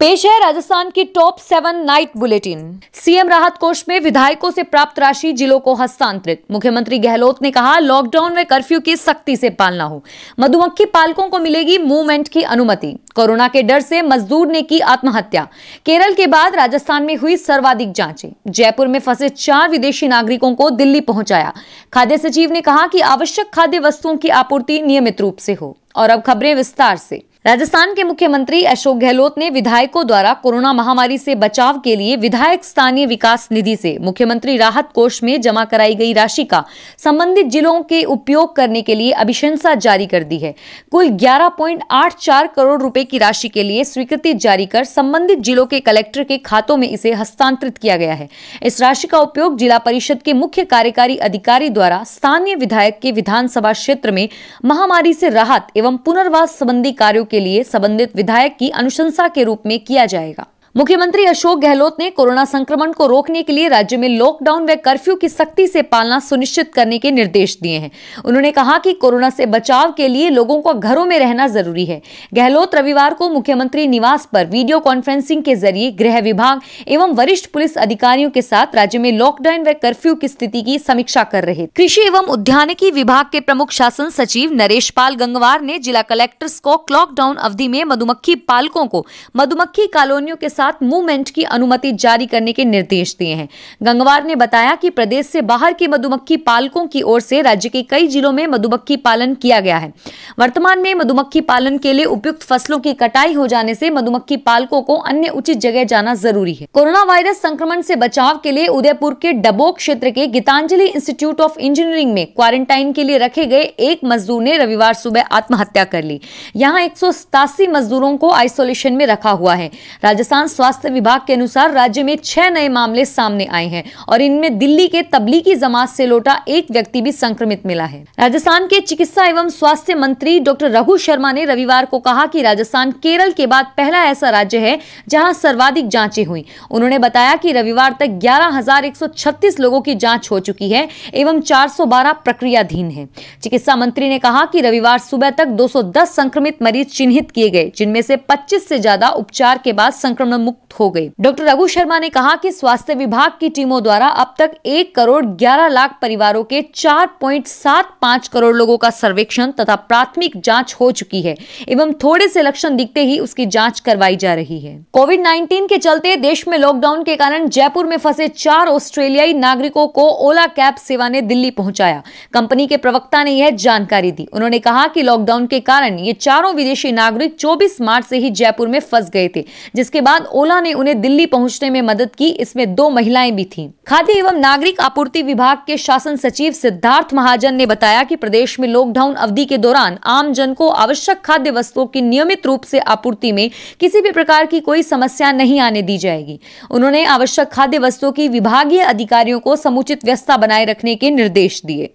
पेश है राजस्थान की top seven night bulletin CM राहत कोष में विधायकों से प्राप्त राशि जिलों को हस्तांतरित मुख्यमंत्री गहलोत ने कहा लॉकडाउन में कर्फ्यू की सख्ती से पालना हो मधुमक्खी पालकों को मिलेगी मूवमेंट की अनुमति कोरोना के डर से मजदूर ने की आत्महत्या केरल के बाद राजस्थान में हुई सर्वाधिक जांचें जयपुर में फंसे चार विदेशी नागरिकों को दिल्ली पहुंचाया खाद्य सचिव ने कहा कि आवश्यक खाद्य वस्तुओं की आपूर्ति नियमित रूप से हो और अब खबरें विस्तार से राजस्थान के मुख्यमंत्री अशोक गहलोत ने विधायकों द्वारा कोरोना महामारी से बचाव के लिए विधायक स्थानीय विकास निधि से मुख्यमंत्री राहत कोष में जमा कराई गई राशि का संबंधित जिलों के उपयोग करने के लिए अभिशंसा जारी कर दी है कुल 11.84 करोड़ रुपए की राशि के लिए स्वीकृति जारी कर संबंधित जिलों के कलेक्टर के खातों में इसे हस्तांतरित किया गया है इस राशि का उपयोग जिला परिषद के मुख्य कार्यकारी अधिकारी द्वारा स्थानीय विधायक के विधानसभा क्षेत्र में महामारी से राहत एवं पुनर्वास संबंधी कार्यो के लिए संबंधित विधायक की अनुशंसा के रूप में किया जाएगा मुख्यमंत्री अशोक गहलोत ने कोरोना संक्रमण को रोकने के लिए राज्य में लॉकडाउन व कर्फ्यू की सख्ती से पालना सुनिश्चित करने के निर्देश दिए हैं उन्होंने कहा कि कोरोना से बचाव के लिए लोगों को घरों में रहना जरूरी है गहलोत रविवार को मुख्यमंत्री निवास पर वीडियो कॉन्फ्रेंसिंग के जरिए गृह विभाग एवं वरिष्ठ पुलिस अधिकारियों के साथ राज्य में लॉकडाउन व कर्फ्यू की स्थिति की समीक्षा कर रहे कृषि एवं उद्यानिकी विभाग के प्रमुख शासन सचिव नरेश पाल गंगवार ने जिला कलेक्टर्स को लॉकडाउन अवधि में मधुमक्खी पालकों को मधुमक्खी कॉलोनियों के साथ मूवमेंट की अनुमति जारी करने के निर्देश दिए हैं गंगवार ने बताया कि प्रदेश से बाहर के मधुमक्खी पालकों की ओर से राज्य के कई जिलों में मधुमक्खी पालन किया गया है वर्तमान में मधुमक्खी पालन के लिए उपयुक्त फसलों की कटाई हो जाने से मधुमक्खी पालकों को अन्य उचित जगह जाना जरूरी है कोरोना वायरस संक्रमण से बचाव के लिए उदयपुर के डबोक क्षेत्र के गीतांजलि इंस्टीट्यूट ऑफ इंजीनियरिंग में क्वारंटाइन के लिए रखे गए एक मजदूर ने रविवार सुबह आत्महत्या कर ली यहाँ एक मजदूरों को आइसोलेशन में रखा हुआ है राजस्थान स्वास्थ्य विभाग के अनुसार राज्य में छह नए मामले सामने आए हैं और इनमें दिल्ली के तबलीगी जमात से लौटा एक व्यक्ति भी संक्रमित मिला है राजस्थान के चिकित्सा एवं स्वास्थ्य मंत्री डॉक्टर रघु शर्मा ने रविवार को कहा कि राजस्थान केरल के बाद पहला ऐसा राज्य है जहां सर्वाधिक जांचें हुई उन्होंने बताया कि रविवार तक ग्यारह लोगों की जाँच हो चुकी है एवं चार प्रक्रियाधीन है चिकित्सा मंत्री ने कहा कि रविवार सुबह तक दो संक्रमित मरीज चिन्हित किए गए जिनमें से 25 से ज्यादा उपचार के बाद संक्रमण संक्रमण मुक्त हो गयी डॉक्टर रघु शर्मा ने कहा की स्वास्थ्य विभाग की टीमों द्वारा अब तक एक करोड़ ग्यारह लाख परिवारों के चार करोड़ लोगों का सर्वेक्षण तथा प्राथमिक जाँच हो चुकी है एवं थोड़े से लक्षण दिखते ही उसकी जाँच करवाई जा रही है कोविड नाइन्टीन के चलते देश में लॉकडाउन के कारण जयपुर में फंसे चार ऑस्ट्रेलियाई नागरिकों को ओला कैब सेवा ने दिल्ली पहुंचाया कंपनी के प्रवक्ता ने यह जानकारी दी उन्होंने कहा कि लॉकडाउन के कारण ये चारों विदेशी नागरिक 24 मार्च से ही जयपुर में फंस गए थे जिसके बाद ओला ने उन्हें दिल्ली पहुंचने में मदद की इसमें दो महिलाएं भी थीं। खाद्य एवं नागरिक आपूर्ति विभाग के शासन सचिव सिद्धार्थ महाजन ने बताया कि प्रदेश में लॉकडाउन अवधि के दौरान आम जन को आवश्यक खाद्य वस्तुओं की नियमित रूप से आपूर्ति में किसी भी प्रकार की कोई समस्या नहीं आने दी जाएगी उन्होंने आवश्यक खाद्य वस्तुओं की विभागीय अधिकारियों को समुचित व्यवस्था बनाए रखने के निर्देश दिए